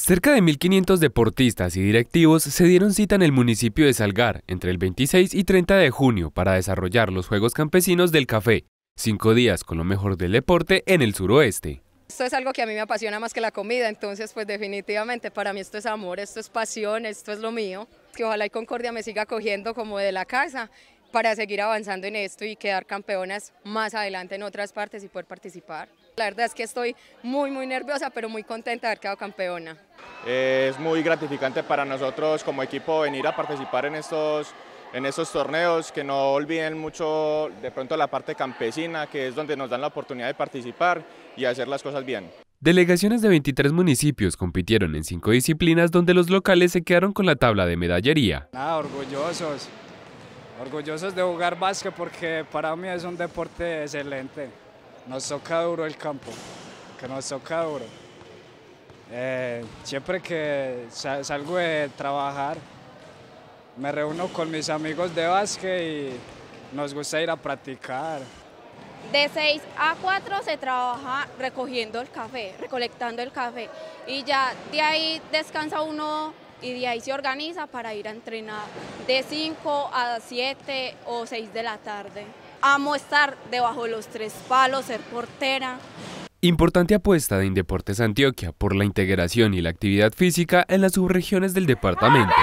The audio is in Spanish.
Cerca de 1.500 deportistas y directivos se dieron cita en el municipio de Salgar entre el 26 y 30 de junio para desarrollar los Juegos Campesinos del Café, cinco días con lo mejor del deporte en el suroeste. Esto es algo que a mí me apasiona más que la comida, entonces pues definitivamente para mí esto es amor, esto es pasión, esto es lo mío. Que ojalá y Concordia me siga cogiendo como de la casa para seguir avanzando en esto y quedar campeonas más adelante en otras partes y poder participar. La verdad es que estoy muy, muy nerviosa, pero muy contenta de haber quedado campeona. Es muy gratificante para nosotros como equipo venir a participar en estos, en estos torneos, que no olviden mucho de pronto la parte campesina, que es donde nos dan la oportunidad de participar y hacer las cosas bien. Delegaciones de 23 municipios compitieron en cinco disciplinas donde los locales se quedaron con la tabla de medallería. Nada, orgullosos, Orgullosos de jugar básquet porque para mí es un deporte excelente. Nos toca duro el campo, que nos toca duro. Eh, siempre que salgo de trabajar, me reúno con mis amigos de básquet y nos gusta ir a practicar. De 6 a 4 se trabaja recogiendo el café, recolectando el café y ya de ahí descansa uno y de ahí se organiza para ir a entrenar de 5 a 7 o 6 de la tarde. Amo estar debajo de los tres palos, ser portera. Importante apuesta de Indeportes Antioquia por la integración y la actividad física en las subregiones del departamento.